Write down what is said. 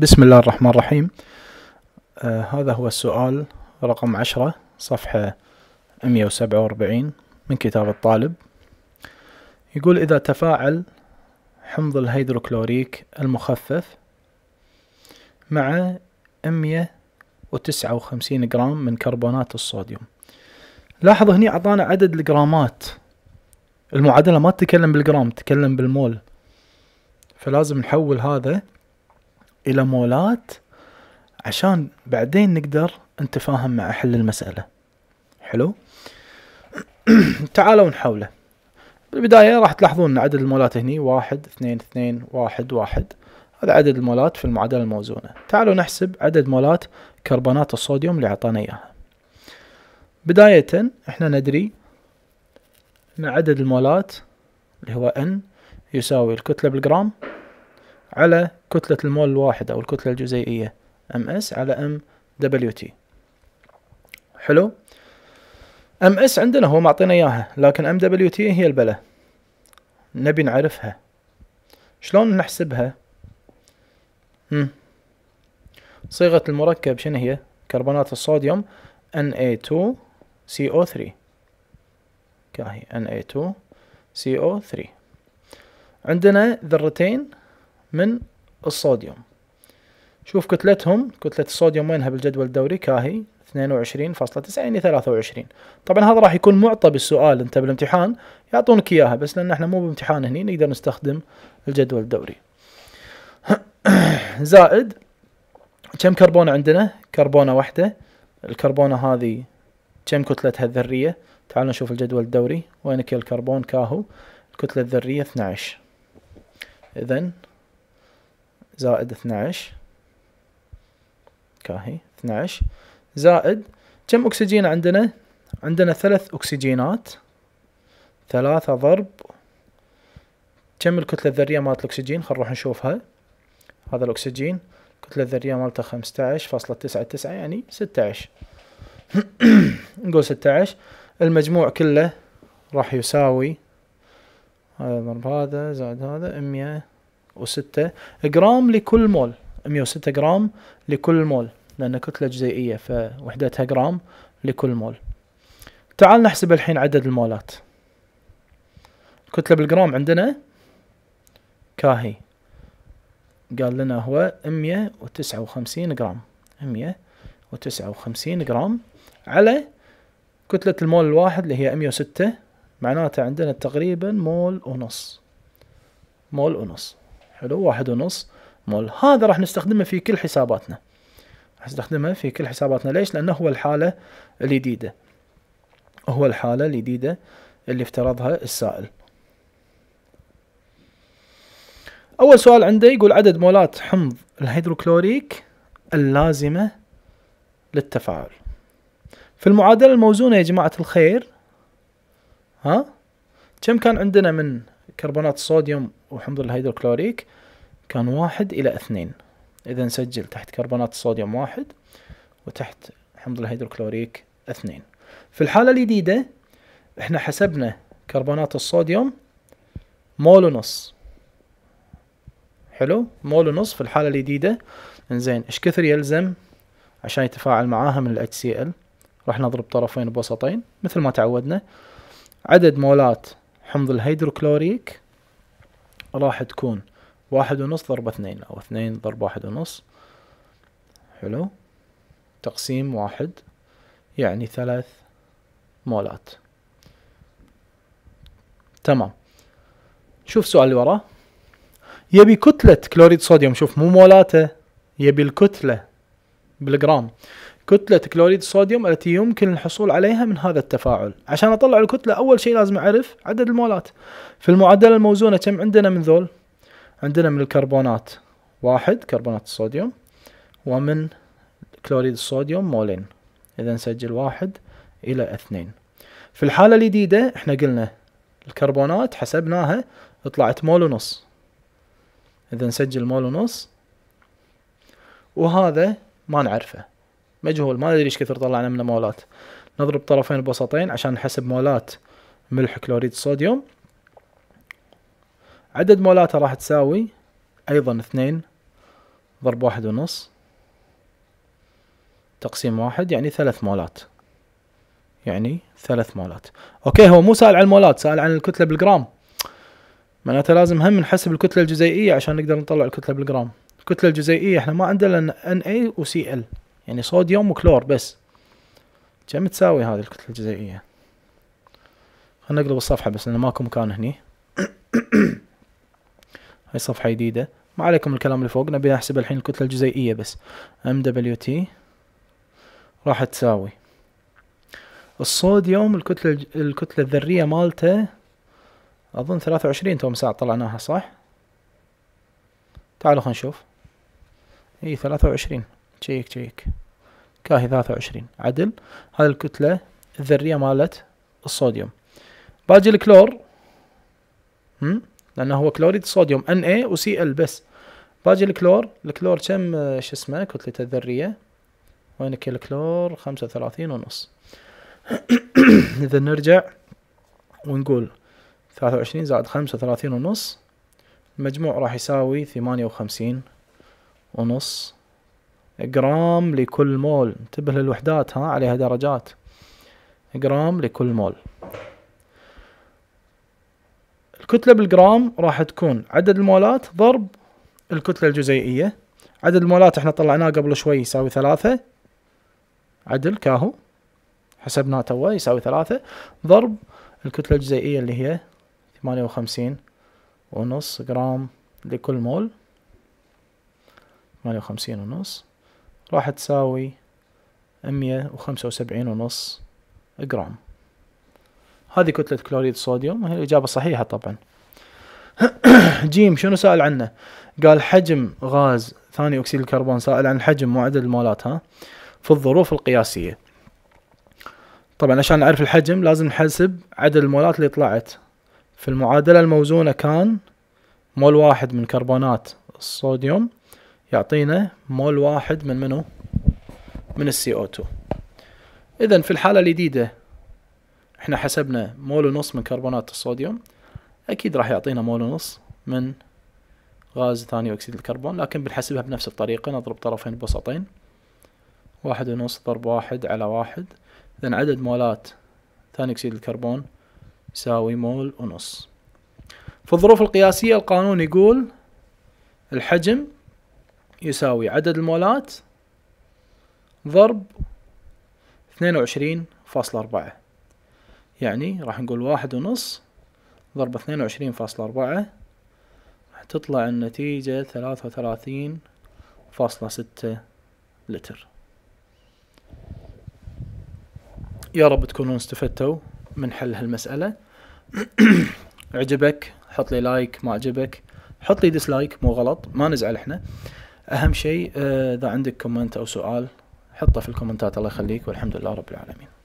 بسم الله الرحمن الرحيم آه هذا هو السؤال رقم عشرة صفحة مية وسبعة واربعين من كتاب الطالب يقول إذا تفاعل حمض الهيدروكلوريك المخفف مع مية وتسعة وخمسين جرام من كربونات الصوديوم لاحظ هني أعطانا عدد الجرامات المعادلة ما تتكلم بالجرام تتكلم بالمول فلازم نحول هذا الى مولات عشان بعدين نقدر نتفاهم مع حل المسألة حلو تعالوا نحوله بالبداية راح تلاحظون عدد المولات هني واحد اثنين اثنين واحد واحد هذا عدد المولات في المعادلة الموزونة تعالوا نحسب عدد مولات كربونات الصوديوم اللي أعطانا إياها بداية احنا ندري أن عدد المولات اللي هو N يساوي الكتلة بالجرام على كتلة المول الواحد أو الكتلة الجزيئية MS على MWT حلو MS عندنا هو معطينا إياها لكن MWT هي البلة نبي نعرفها شلون نحسبها هم. صيغة المركب شنو هي كربونات الصوديوم Na2CO3 كاهي Na2CO3 عندنا ذرتين من الصوديوم شوف كتلتهم كتلة الصوديوم وينها بالجدول الدوري كاهي 22.9 يعني 23 طبعا هذا راح يكون معطى بالسؤال انت بالامتحان يعطونك اياها بس لان احنا مو بامتحان هني نقدر نستخدم الجدول الدوري زائد كم كربون عندنا كربونة واحدة الكربونة هذه كم كتلتها الذرية تعالوا نشوف الجدول الدوري وينك الكربون كاهو الكتلة الذرية 12 اذا زائد 12 كاهي 12 زائد كم أكسجين عندنا؟ عندنا ثلاث أكسجينات ثلاثة ضرب كم الكتلة الذرية مالت الأكسجين خل نروح نشوفها هذا الأكسجين الكتلة الذرية مالته خمسة عشر فاصلة تسعة تسعة يعني ستة عشر نقول ستة عشر المجموع كله راح يساوي هذا ضرب هذا زائد هذا مية 106 جرام لكل مول 106 جرام لكل مول لأن كتلة جزيئية فوحدتها جرام لكل مول تعال نحسب الحين عدد المولات الكتلة بالجرام عندنا كاهي قال لنا هو 159 جرام 159 جرام على كتلة المول الواحد اللي هي 106 معناته عندنا تقريبا مول ونص مول ونص حلو واحد ونص مول هذا راح نستخدمه في كل حساباتنا راح نستخدمه في كل حساباتنا ليش لانه هو الحالة الجديدة هو الحالة الجديدة اللي افترضها السائل اول سؤال عنده يقول عدد مولات حمض الهيدروكلوريك اللازمة للتفاعل في المعادلة الموزونة يا جماعة الخير ها كم كان عندنا من كربونات الصوديوم وحمض الهيدروكلوريك كان واحد إلى اثنين إذا نسجل تحت كربونات الصوديوم واحد وتحت حمض الهيدروكلوريك اثنين في الحالة الجديدة احنا حسبنا كربونات الصوديوم مول ونص حلو مول ونص في الحالة الجديدة انزين ايش كثر يلزم عشان يتفاعل معاها من ال HCl راح نضرب طرفين بوسطين مثل ما تعودنا عدد مولات حمض الهيدروكلوريك راح تكون واحد ونص ضرب اثنين أو اثنين ضرب واحد ونص حلو تقسيم واحد يعني ثلاث مولات تمام شوف سؤال اللي وراه يبي كتلة كلوريد صوديوم شوف مو مولاته يبي الكتلة بالجرام كتلة كلوريد الصوديوم التي يمكن الحصول عليها من هذا التفاعل عشان أطلع الكتلة أول شيء لازم أعرف عدد المولات في المعادلة الموزونة كم عندنا من ذول عندنا من الكربونات واحد كربونات الصوديوم ومن كلوريد الصوديوم مولين إذا نسجل واحد إلى اثنين في الحالة الجديدة احنا قلنا الكربونات حسبناها طلعت مول ونص إذا نسجل مول ونص وهذا ما نعرفه مجهول ما ندري ايش كثر طلعنا منه مولات نضرب طرفين بوسطين عشان نحسب مولات ملح كلوريد الصوديوم عدد مولاته راح تساوي ايضا اثنين ضرب واحد ونص تقسيم واحد يعني ثلاث مولات يعني ثلاث مولات اوكي هو مو سأل عن المولات سأل عن الكتلة بالجرام معناته لازم هم نحسب الكتلة الجزيئية عشان نقدر نطلع الكتلة بالجرام الكتلة الجزيئية احنا ما عندنا الا إيه NA و CL يعني صوديوم وكلور بس كم تساوي هذه الكتلة الجزيئية خلنا نقلب الصفحة بس لأنه ماكو مكان هني هاي صفحة جديدة ما عليكم الكلام اللي فوق نبي نحسب الحين الكتلة الجزيئية بس ام دبليو تي راح تساوي الصوديوم الكتلة الكتلة الذرية مالته أظن ثلاثة وعشرين توم ساعة طلعناها صح؟ تعالوا خلينا نشوف اي ثلاثة وعشرين تشيك تشيك كاهي ثلاثة وعشرين عدل هذه الكتلة الذرية مالت الصوديوم باجي الكلور هم؟ لأنه هو كلوريد الصوديوم Na و ال بس باجي الكلور الكلور كم آه، شو اسمه كتلته الذرية وينك الكلور خمسة وثلاثين ونص إذا نرجع ونقول ثلاثة وعشرين زائد خمسة وثلاثين ونص المجموع راح يساوي ثمانية وخمسين ونص جرام لكل مول انتبه للوحدات ها عليها درجات جرام لكل مول الكتلة بالجرام راح تكون عدد المولات ضرب الكتلة الجزيئية عدد المولات احنا طلعناه قبل شوي يساوي ثلاثة عدل كاهو حسبناه توه يساوي ثلاثة ضرب الكتلة الجزيئية اللي هي ثمانية وخمسين ونص جرام لكل مول ثمانية وخمسين ونص راح تساوي مية وخمسة وسبعين ونص جرام هذه كتلة كلوريد صوديوم وهي الإجابة صحيحة طبعا جيم شنو سأل عنه قال حجم غاز ثاني أكسيد الكربون سأل عن حجم وعدد المولات ها في الظروف القياسية طبعا عشان نعرف الحجم لازم نحسب عدد المولات اللي طلعت في المعادلة الموزونة كان مول واحد من كربونات الصوديوم يعطينا مول واحد من منو من السي او 2 اذا في الحالة الجديدة احنا حسبنا مول ونص من كربونات الصوديوم اكيد راح يعطينا مول ونص من غاز ثاني اكسيد الكربون لكن بنحسبها بنفس الطريقة نضرب طرفين بوسطين واحد ونص ضرب واحد على واحد إذا عدد مولات ثاني أكسيد الكربون يساوي مول ونص في الظروف القياسية القانون يقول الحجم يساوي عدد المولات ضرب اثنين وعشرين فاصلة أربعة يعني راح نقول واحد ونص ضرب اثنين وعشرين فاصلة أربعة راح تطلع النتيجة ثلاثة وثلاثين فاصلة ستة لتر يا رب تكونون استفدتوا من حل هالمسألة عجبك حط لي لايك ما عجبك حط لي ديسلايك مو غلط ما نزعل احنا اهم شيء آه، اذا عندك كومنت او سؤال حطه في الكومنتات الله يخليك والحمد لله رب العالمين